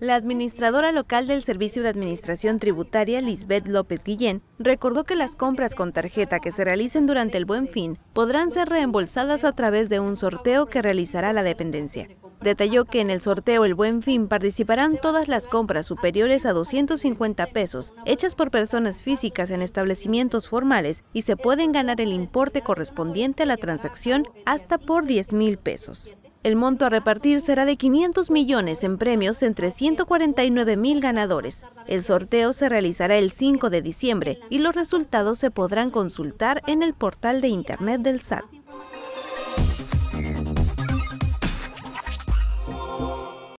La administradora local del Servicio de Administración Tributaria, Lisbeth López Guillén, recordó que las compras con tarjeta que se realicen durante el Buen Fin podrán ser reembolsadas a través de un sorteo que realizará la dependencia. Detalló que en el sorteo El Buen Fin participarán todas las compras superiores a 250 pesos hechas por personas físicas en establecimientos formales y se pueden ganar el importe correspondiente a la transacción hasta por 10 mil pesos. El monto a repartir será de 500 millones en premios entre 149 mil ganadores. El sorteo se realizará el 5 de diciembre y los resultados se podrán consultar en el portal de Internet del SAT.